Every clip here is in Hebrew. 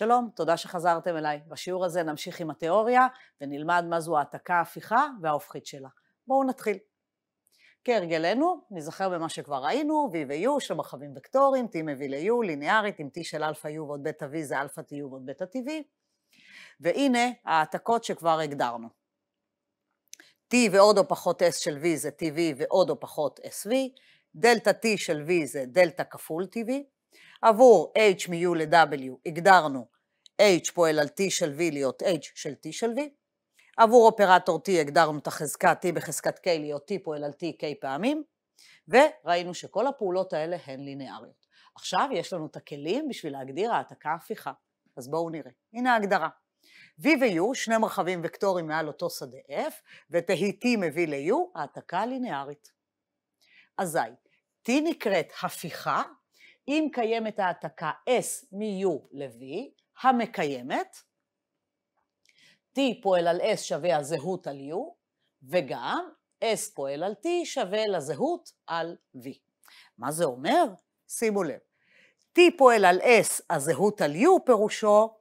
שלום, תודה שחזרתם אליי. בשיעור הזה נמשיך עם התיאוריה ונלמד מה זו העתקה ההפיכה וההופכית שלה. בואו נתחיל. כהרגלנו, נזכר במה שכבר ראינו, V ו-U של מרחבים וקטוריים, T מביא ל-U, ליניארית, עם T של alpha U ועוד בטא V זה alpha t u ועוד בטא TV, והנה העתקות שכבר הגדרנו. T ועוד או פחות S של V זה TV ועוד או פחות SV, דלתא T של V זה דלתא כפול TV, עבור h מ-u ל-w הגדרנו h פועל על t של v להיות h של t של v, עבור אופרטור t הגדרנו את החזקה t בחזקת k להיות t פועל על t k פעמים, וראינו שכל הפעולות האלה הן לינאריות. עכשיו יש לנו את הכלים בשביל להגדיר העתקה הפיכה, אז בואו נראה. הנה ההגדרה. v ו-u, שני מרחבים וקטורים מעל אותו שדה f, ותהי t מביא ל-u, העתקה לינארית. אזי, t נקראת הפיכה אם קיימת העתקה S מ-U ל-V, המקיימת, T פועל על S שווה הזהות על U, וגם S פועל על T שווה לזהות על V. מה זה אומר? שימו לב. T פועל על S, הזהות על U פירושו,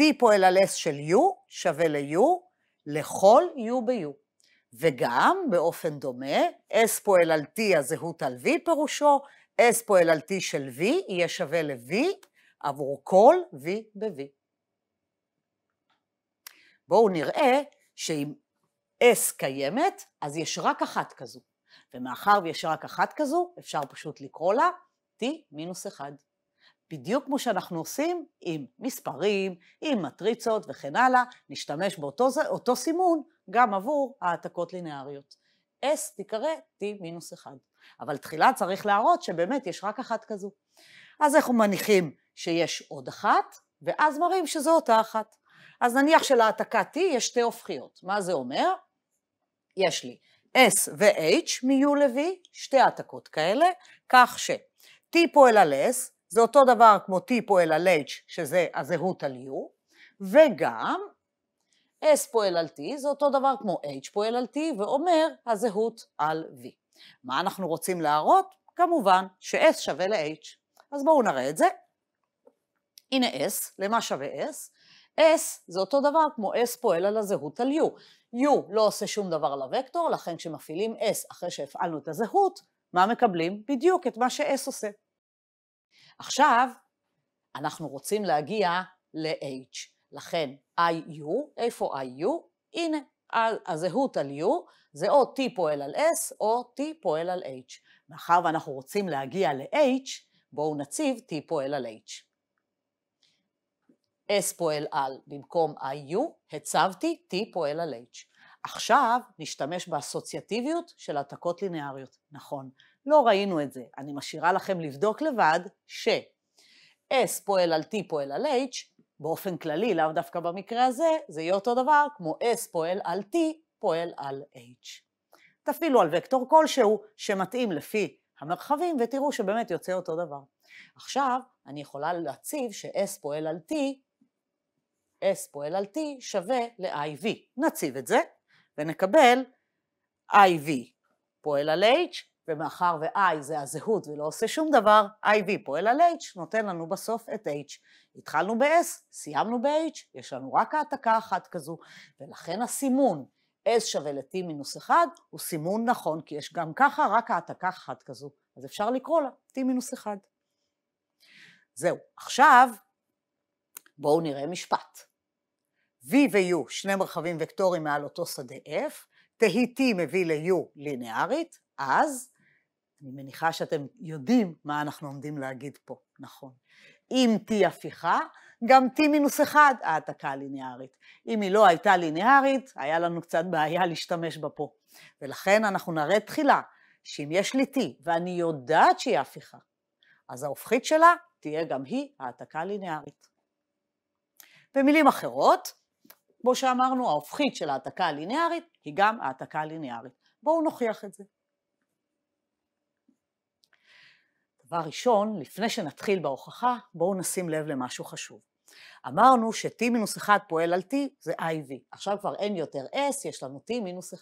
T פועל על S של U שווה ל-U, לכל U ב-U. וגם, באופן דומה, S פועל על T, הזהות על V פירושו, S פועל על T של V, e יהיה שווה ל-V עבור כל V ב-V. בואו נראה שאם S קיימת, אז יש רק אחת כזו. ומאחר ויש רק אחת כזו, אפשר פשוט לקרוא לה T מינוס 1. בדיוק כמו שאנחנו עושים עם מספרים, עם מטריצות וכן הלאה, נשתמש באותו אותו סימון גם עבור העתקות לינאריות. S תיקרא T-1. מינוס אבל תחילה צריך להראות שבאמת יש רק אחת כזו. אז אנחנו מניחים שיש עוד אחת, ואז מראים שזו אותה אחת. אז נניח שלהעתקה T יש שתי הופכיות. מה זה אומר? יש לי S ו-H מ-U ל-V, שתי העתקות כאלה, כך ש-T פועל על S, זה אותו דבר כמו T פועל על H, שזה הזהות על U, וגם S פועל על T זה אותו דבר כמו H פועל על T ואומר הזהות על V. מה אנחנו רוצים להראות? כמובן ש-S שווה ל-H. אז בואו נראה את זה. הנה S, למה שווה S? S זה אותו דבר כמו S פועל על הזהות על U. U לא עושה שום דבר לווקטור, לכן כשמפעילים S אחרי שהפעלנו את הזהות, מה מקבלים? בדיוק את מה ש-S עושה. עכשיו, אנחנו רוצים להגיע ל-H. לכן IU, איפה IU? הנה, הזהות על U זה או T פועל על S או T פועל על H. מאחר ואנחנו רוצים להגיע ל-H, בואו נציב T פועל על H. S פועל על במקום IU, הצבתי T פועל על H. עכשיו נשתמש באסוציאטיביות של העתקות לינאריות. נכון, לא ראינו את זה. אני משאירה לכם לבדוק לבד ש S פועל על T פועל על H באופן כללי, לאו דווקא במקרה הזה, זה יהיה אותו דבר כמו S פועל על T פועל על H. תפעילו על וקטור כלשהו שמתאים לפי המרחבים ותראו שבאמת יוצא אותו דבר. עכשיו אני יכולה להציב ש-S פועל על T, S פועל על T שווה ל-IV. נציב את זה ונקבל IV פועל על H ומאחר ו-I זה הזהות ולא עושה שום דבר, IV פועל על H, נותן לנו בסוף את H. התחלנו ב-S, סיימנו ב-H, יש לנו רק העתקה אחת כזו, ולכן הסימון S שווה ל-T מינוס 1 הוא סימון נכון, כי יש גם ככה רק העתקה אחת כזו, אז אפשר לקרוא לה T מינוס 1. זהו, עכשיו בואו נראה משפט. V ו-U, שני מרחבים וקטוריים מעל אותו שדה F, תהי T מביא ל-U לינארית, אז אני מניחה שאתם יודעים מה אנחנו עומדים להגיד פה, נכון. אם T הפיכה, גם T מינוס 1 העתקה ליניארית. אם היא לא הייתה ליניארית, היה לנו קצת בעיה להשתמש בה פה. ולכן אנחנו נראה תחילה שאם יש לי T ואני יודעת שהיא הפיכה, אז ההופכית שלה תהיה גם היא העתקה ליניארית. במילים אחרות, כמו שאמרנו, ההופכית של העתקה הליניארית היא גם העתקה ליניארית. בואו נוכיח את זה. דבר ראשון, לפני שנתחיל בהוכחה, בואו נשים לב למשהו חשוב. אמרנו ש-t-1 מינוס פועל על t זה iv, עכשיו כבר אין יותר s, יש לנו t-1. מינוס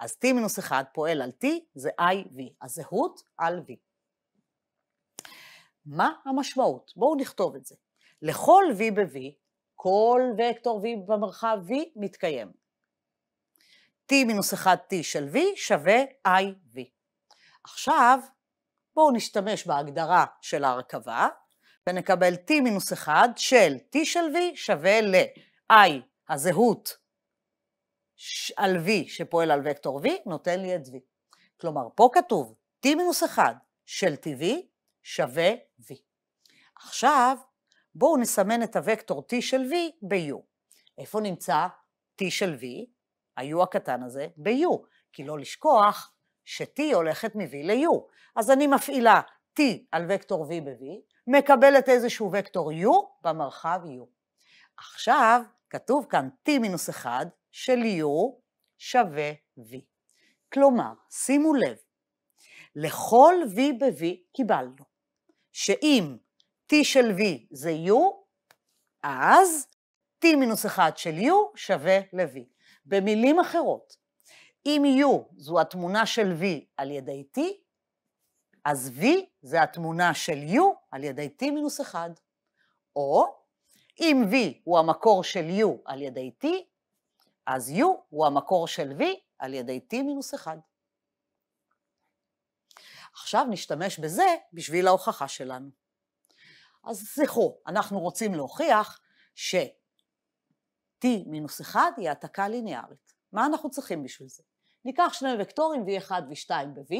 אז t-1 מינוס פועל על t זה iv, הזהות על v. מה המשמעות? בואו נכתוב את זה. לכל v ב-v, כל וקטור v במרחב v מתקיים. t-1t מינוס של v שווה iv. עכשיו, בואו נשתמש בהגדרה של ההרכבה, ונקבל t מינוס 1 של t של v שווה ל-i, הזהות על v שפועל על וקטור v, נותן לי את v. כלומר, פה כתוב t מינוס 1 של tv שווה v. עכשיו, בואו נסמן את הוקטור t של v ב-u. איפה נמצא t של v, ה-u הקטן הזה, ב-u? כי לא לשכוח, ש-T הולכת מ-V ל-U. אז אני מפעילה T על וקטור V ב-V, מקבלת איזשהו וקטור U במרחב U. עכשיו, כתוב כאן T מינוס 1 של U שווה V. כלומר, שימו לב, לכל V ב-V קיבלנו, שאם T של V זה U, אז T מינוס 1 של U שווה ל-V. במילים אחרות, אם U זו התמונה של V על ידי T, אז V זה התמונה של U על ידי T מינוס 1. או אם V הוא המקור של U על ידי T, אז U הוא המקור של V על ידי T מינוס 1. עכשיו נשתמש בזה בשביל ההוכחה שלנו. אז זכרו, אנחנו רוצים להוכיח ש-T מינוס 1 היא העתקה ליניארית. מה אנחנו צריכים בשביל זה? ניקח שני וקטורים v1 ו 2 ב-v,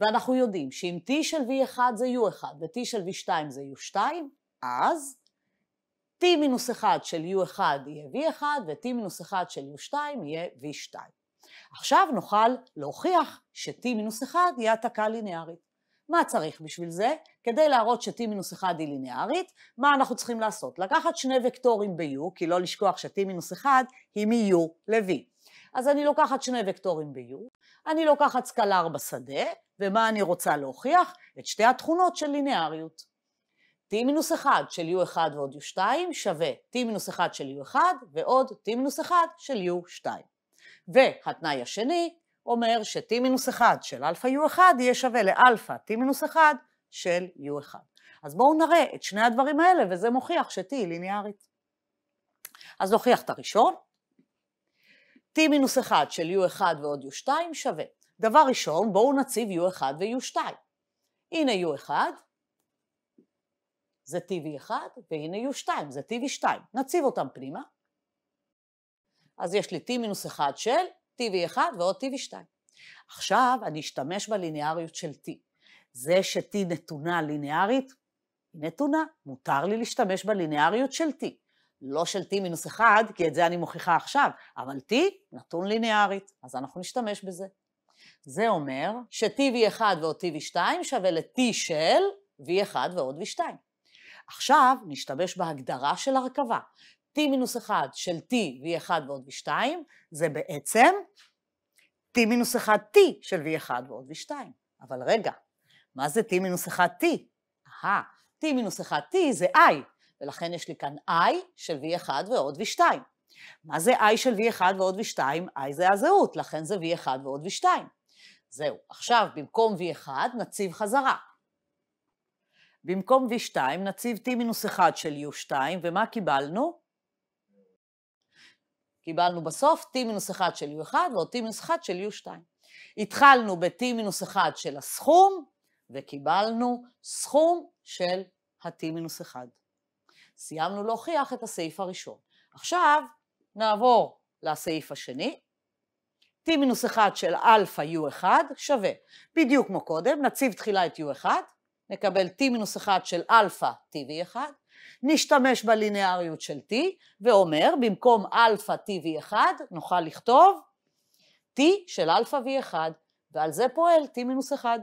ואנחנו יודעים שאם t של v1 זה u1 ו-t של v2 זה u2, אז t מינוס 1 של u1 יהיה v1 ו-t מינוס 1 של u2 יהיה v2. עכשיו נוכל להוכיח ש-t מינוס 1 היא העתקה ליניארית. מה צריך בשביל זה? כדי להראות ש-t מינוס 1 היא ליניארית, מה אנחנו צריכים לעשות? לקחת שני וקטורים ב-u, כי לא לשכוח ש-t מינוס 1 היא מ-u ל-v. אז אני לוקחת שני וקטורים ב-U, אני לוקחת סקלר בשדה, ומה אני רוצה להוכיח? את שתי התכונות של לינאריות. t-1 של u1 ועוד u2 שווה t-1 של u1 ועוד t-1 של u2. והתנאי השני אומר ש-t-1 של אלפא u1 יהיה שווה לאלפא t-1 של u1. אז בואו נראה את שני הדברים האלה, וזה מוכיח ש-t היא ליניארית. אז נוכיח את הראשון, t מינוס 1 של u1 ועוד u2 שווה. דבר ראשון, בואו נציב u1 ו-u2. הנה u1, זה tv1, והנה u2, זה tv2. נציב אותם פנימה. אז יש לי t מינוס 1 של tv1 ועוד tv2. עכשיו אני אשתמש בליניאריות של t. זה ש-t נתונה ליניארית, היא נתונה, מותר לי להשתמש בליניאריות של t. לא של t מינוס 1, כי את זה אני מוכיחה עכשיו, אבל t נתון ליניארית, אז אנחנו נשתמש בזה. זה אומר ש-t v1 ועוד t v2 שווה ל-t של v1 ועוד v2. עכשיו נשתמש בהגדרה של הרכבה. t מינוס 1 של t v1 ועוד v2 זה בעצם t מינוס 1 t של v1 ועוד v2. אבל רגע, מה זה t מינוס 1 t? אהה, t מינוס 1 t זה i. ולכן יש לי כאן I של V1 ועוד V2. מה זה I של V1 ועוד V2? I זה הזהות, לכן זה V1 ועוד V2. זהו, עכשיו במקום V1 נציב חזרה. במקום V2 נציב T-1 של U2, ומה קיבלנו? קיבלנו בסוף T-1 של U1 ועוד T-1 של U2. התחלנו ב-T-1 של הסכום, וקיבלנו סכום של ה-T-1. סיימנו להוכיח את הסעיף הראשון. עכשיו נעבור לסעיף השני. t מינוס 1 של אלפא u1 שווה, בדיוק כמו קודם, נציב תחילה את u1, נקבל t מינוס 1 של אלפא t v 1 נשתמש בליניאריות של t, ואומר, במקום אלפא t v 1 נוכל לכתוב t של אלפא v1, ועל זה פועל t מינוס 1.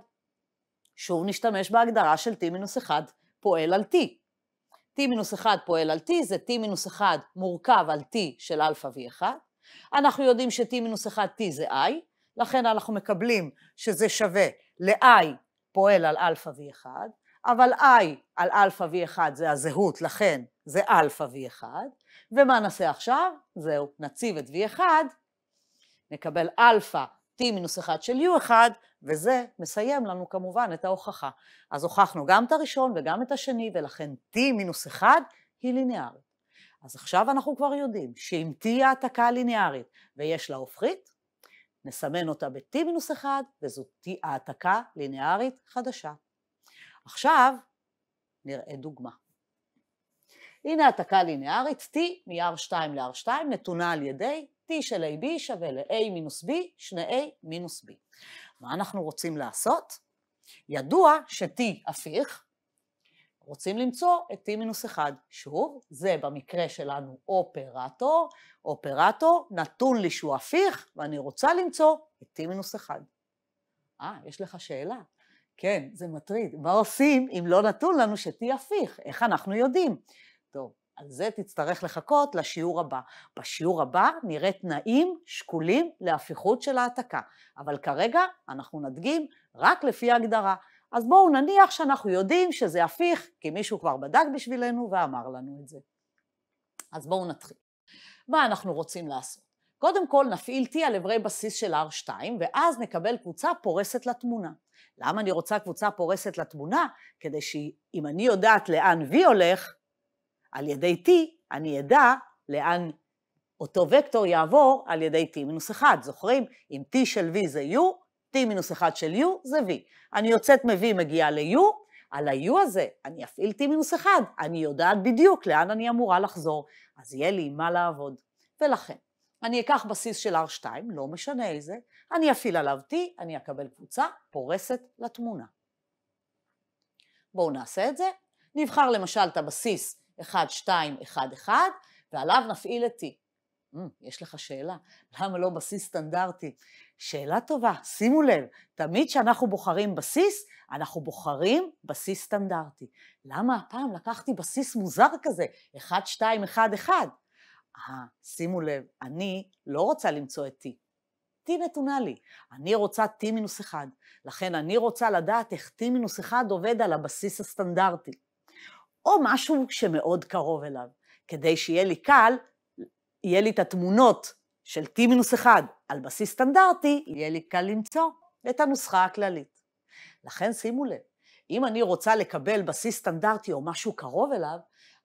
שוב נשתמש בהגדרה של t מינוס 1, פועל על t. T-1 פועל על T, זה T-1 מורכב על T של Alpha V1. אנחנו יודעים ש-T-1T זה I, לכן אנחנו מקבלים שזה שווה ל-I פועל על Alpha V1, אבל I על Alpha V1 זה הזהות, לכן זה Alpha V1. ומה נעשה עכשיו? זהו, נציב את V1, נקבל Alpha t מינוס 1 של u1, וזה מסיים לנו כמובן את ההוכחה. אז הוכחנו גם את הראשון וגם את השני, ולכן t מינוס 1 היא ליניארית. אז עכשיו אנחנו כבר יודעים שאם t היא העתקה ליניארית ויש לה הופכית, נסמן אותה ב-t מינוס 1, וזו t העתקה ליניארית חדשה. עכשיו נראה דוגמה. הנה העתקה ליניארית, t מ-R2 ל-R2 נתונה על ידי T של AB שווה ל-A מינוס B, שני A מינוס B. מה אנחנו רוצים לעשות? ידוע ש-T הפיך, רוצים למצוא את T מינוס 1. שוב, זה במקרה שלנו אופרטור, אופרטור, נתון לי שהוא הפיך, ואני רוצה למצוא את T מינוס 1. אה, יש לך שאלה. כן, זה מטריד. מה עושים אם לא נתון לנו ש-T הפיך? איך אנחנו יודעים? טוב, על זה תצטרך לחכות לשיעור הבא. בשיעור הבא נראה תנאים שקולים להפיכות של העתקה, אבל כרגע אנחנו נדגים רק לפי ההגדרה. אז בואו נניח שאנחנו יודעים שזה הפיך, כי מישהו כבר בדק בשבילנו ואמר לנו את זה. אז בואו נתחיל. מה אנחנו רוצים לעשות? קודם כל נפעיל T על אברי בסיס של R2, ואז נקבל קבוצה פורסת לתמונה. למה אני רוצה קבוצה פורסת לתמונה? כדי שאם אני יודעת לאן V הולך, על ידי t אני אדע לאן אותו וקטור יעבור על ידי t מינוס 1. זוכרים? אם t של v זה u, t מינוס 1 של u זה v. אני יוצאת מ-v מגיעה ל-u, על ה-u הזה אני אפעיל t מינוס 1, אני יודעת בדיוק לאן אני אמורה לחזור, אז יהיה לי מה לעבוד. ולכן, אני אקח בסיס של R2, לא משנה איזה, אני אפעיל עליו t, אני אקבל קבוצה פורסת לתמונה. בואו נעשה את זה. נבחר למשל את הבסיס 1, 2, 1, 1, ועליו נפעיל את T. Mm, יש לך שאלה, למה לא בסיס סטנדרטי? שאלה טובה, שימו לב, תמיד כשאנחנו בוחרים בסיס, אנחנו בוחרים בסיס סטנדרטי. למה הפעם לקחתי בסיס מוזר כזה, 1, 2, 1, 1? אה, שימו לב, אני לא רוצה למצוא את T. T נתונה לי. אני רוצה T מינוס 1, לכן אני רוצה לדעת איך T מינוס 1 עובד על הבסיס הסטנדרטי. או משהו שמאוד קרוב אליו, כדי שיהיה לי קל, יהיה לי את התמונות של T-1 על בסיס סטנדרטי, יהיה לי קל למצוא את הנוסחה הכללית. לכן שימו לב, אם אני רוצה לקבל בסיס סטנדרטי או משהו קרוב אליו,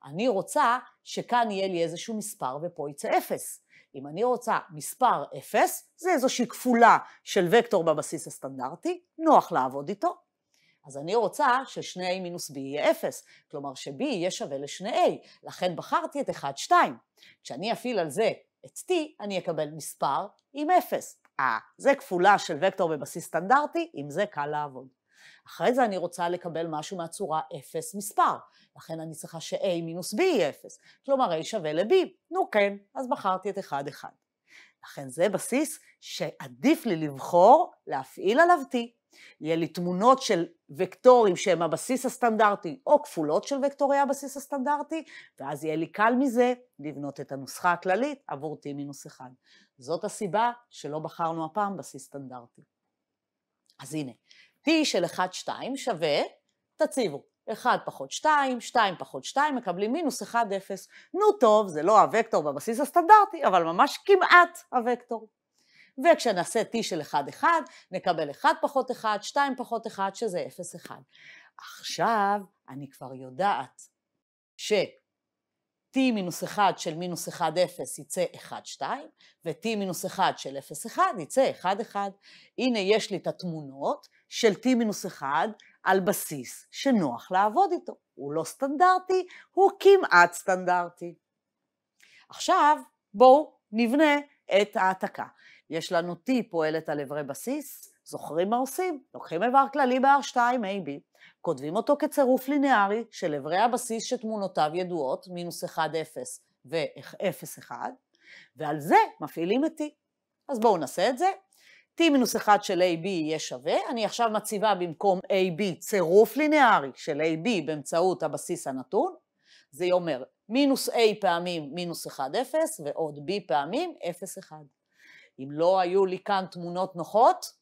אני רוצה שכאן יהיה לי איזשהו מספר ופה יצא 0. אם אני רוצה מספר 0, זה איזושהי כפולה של וקטור בבסיס הסטנדרטי, נוח לעבוד איתו, אז אני רוצה ששני a מינוס b יהיה 0, כלומר ש-b יהיה שווה לשני a לכן בחרתי את 1, 2. כשאני אפעיל על זה את t, אני אקבל מספר עם 0. אה, זה כפולה של וקטור בבסיס סטנדרטי, עם זה קל לעבוד. אחרי זה אני רוצה לקבל משהו מהצורה 0 מספר, לכן אני צריכה ש-a מינוס b יהיה 0, כלומר a שווה ל-b, נו כן, אז בחרתי את 1, 1. לכן זה בסיס שעדיף לי לבחור להפעיל עליו t. יהיה לי תמונות של וקטורים שהם הבסיס הסטנדרטי, או כפולות של וקטורי הבסיס הסטנדרטי, ואז יהיה לי קל מזה לבנות את הנוסחה הכללית עבור t מינוס 1. זאת הסיבה שלא בחרנו הפעם בסיס סטנדרטי. אז הנה, t של 1-2 שווה, תציבו, 1 פחות 2, 2 פחות 2, מקבלים מינוס 1, 0. נו טוב, זה לא הוקטור בבסיס הסטנדרטי, אבל ממש כמעט הוקטור. וכשנעשה t של 1, 1, נקבל 1 פחות 1, 2 פחות 1, שזה 0, 1. עכשיו אני כבר יודעת ש... t מינוס 1 של מינוס 1, 0 יצא 1, 2, ו-t מינוס 1 של 0, 1 יצא 1, 1. הנה יש לי את התמונות של t מינוס 1 על בסיס שנוח לעבוד איתו. הוא לא סטנדרטי, הוא כמעט סטנדרטי. עכשיו בואו נבנה את ההעתקה. יש לנו T פועלת על אברי בסיס, זוכרים מה עושים? לוקחים איבר כללי ב-R2 AB, כותבים אותו כצירוף לינארי של אברי הבסיס שתמונותיו ידועות, מינוס 1, 0 ו-0, 1, ועל זה מפעילים את T. אז בואו נעשה את זה. T מינוס 1 של AB יהיה שווה, אני עכשיו מציבה במקום AB צירוף לינארי של AB באמצעות הבסיס הנתון, זה אומר מינוס A פעמים מינוס 1, 0, ועוד B פעמים 0, 1. אם לא היו לי כאן תמונות נוחות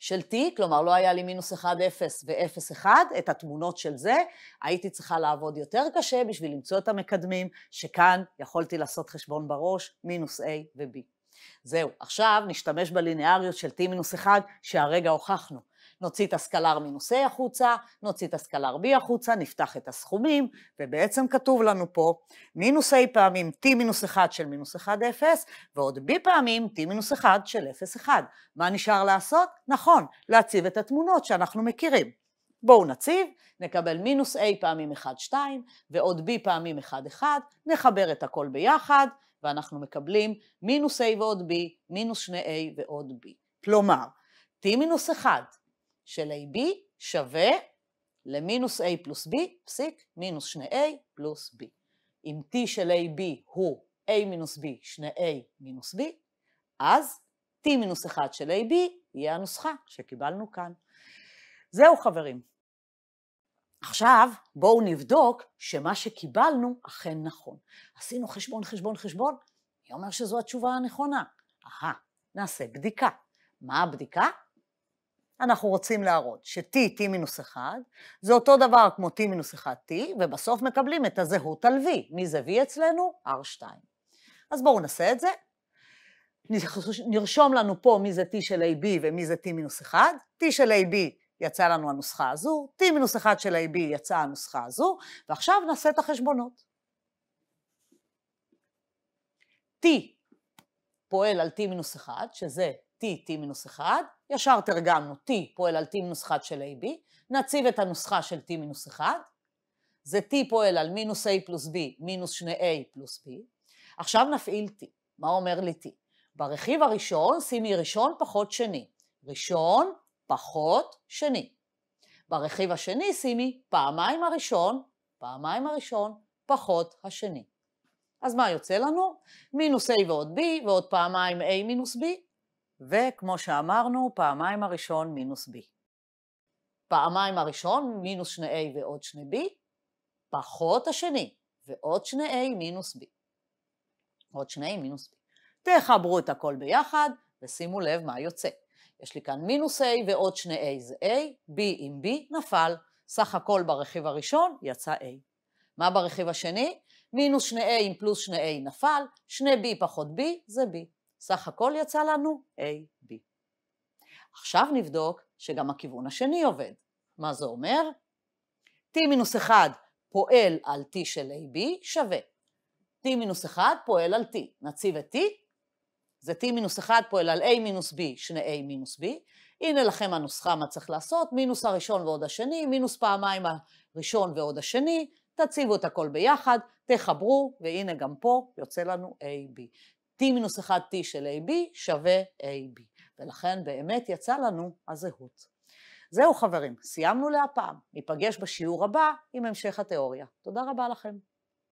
של T, כלומר לא היה לי מינוס 1, 0 ו-0, 1, את התמונות של זה, הייתי צריכה לעבוד יותר קשה בשביל למצוא את המקדמים, שכאן יכולתי לעשות חשבון בראש, מינוס A ו-B. זהו, עכשיו נשתמש בליניאריות של T מינוס 1 שהרגע הוכחנו. נוציא את הסקלר מינוס A החוצה, נוציא את הסקלר B החוצה, נפתח את הסכומים, ובעצם כתוב לנו פה מינוס A פעמים T מינוס 1 של מינוס 1, 0, ועוד B פעמים T מינוס 1 של 0, 1. מה נשאר לעשות? נכון, להציב את התמונות שאנחנו מכירים. בואו נציב, נקבל מינוס A פעמים 1, 2, ועוד B פעמים 1, 1, נחבר את הכל ביחד, ואנחנו מקבלים מינוס A ועוד B, מינוס 2A ועוד B. כלומר, T מינוס 1 של AB שווה למינוס A פלוס B, פסיק, מינוס שני a פלוס B. אם T של AB הוא A מינוס B, שני a מינוס B, אז T מינוס 1 של AB יהיה הנוסחה שקיבלנו כאן. זהו חברים. עכשיו בואו נבדוק שמה שקיבלנו אכן נכון. עשינו חשבון, חשבון, חשבון, מי אומר שזו התשובה הנכונה? אהה, נעשה בדיקה. מה הבדיקה? אנחנו רוצים להראות ש-t, t מינוס 1, זה אותו דבר כמו t מינוס 1t, ובסוף מקבלים את הזהות על v. מי זה v אצלנו? r2. אז בואו נעשה את זה. נרשום לנו פה מי זה t של ab ומי זה t מינוס 1. t של ab יצאה לנו הנוסחה הזו, t מינוס 1 של ab יצאה הנוסחה הזו, ועכשיו נעשה את החשבונות. t פועל על t מינוס 1, שזה t, t מינוס 1, ישר תרגמנו t פועל על t מינוס 1 של ab, נציב את הנוסחה של t מינוס 1, זה t פועל על מינוס a פלוס b מינוס 2a פלוס b, עכשיו נפעיל t, מה אומר לי t? ברכיב הראשון שימי ראשון פחות שני, ראשון פחות שני. ברכיב השני שימי פעמיים הראשון, פעמיים הראשון, פחות השני. אז מה יוצא לנו? מינוס a ועוד b, ועוד פעמיים a מינוס b, וכמו שאמרנו, פעמיים הראשון מינוס b. פעמיים הראשון מינוס שני a ועוד שני b, פחות השני ועוד שני a מינוס b. עוד שני a מינוס b. תחברו את הכל ביחד ושימו לב מה יוצא. יש לי כאן מינוס a ועוד שני a זה a, b עם b נפל. סך הכל ברכיב הראשון יצא a. מה ברכיב השני? מינוס שני a עם פלוס שני a נפל, שני b פחות b זה b. סך הכל יצא לנו AB. עכשיו נבדוק שגם הכיוון השני עובד. מה זה אומר? T מינוס 1 פועל על T של AB שווה. T מינוס 1 פועל על T. נציב את T, זה T מינוס 1 פועל על A מינוס B, שני A מינוס B. הנה לכם הנוסחה מה צריך לעשות, מינוס הראשון ועוד השני, מינוס פעמיים הראשון ועוד השני, תציבו את הכל ביחד, תחברו, והנה גם פה יוצא לנו AB. t מינוס 1t של ab שווה ab, ולכן באמת יצא לנו הזהות. זהו חברים, סיימנו להפעם. ניפגש בשיעור הבא עם המשך התיאוריה. תודה רבה לכם.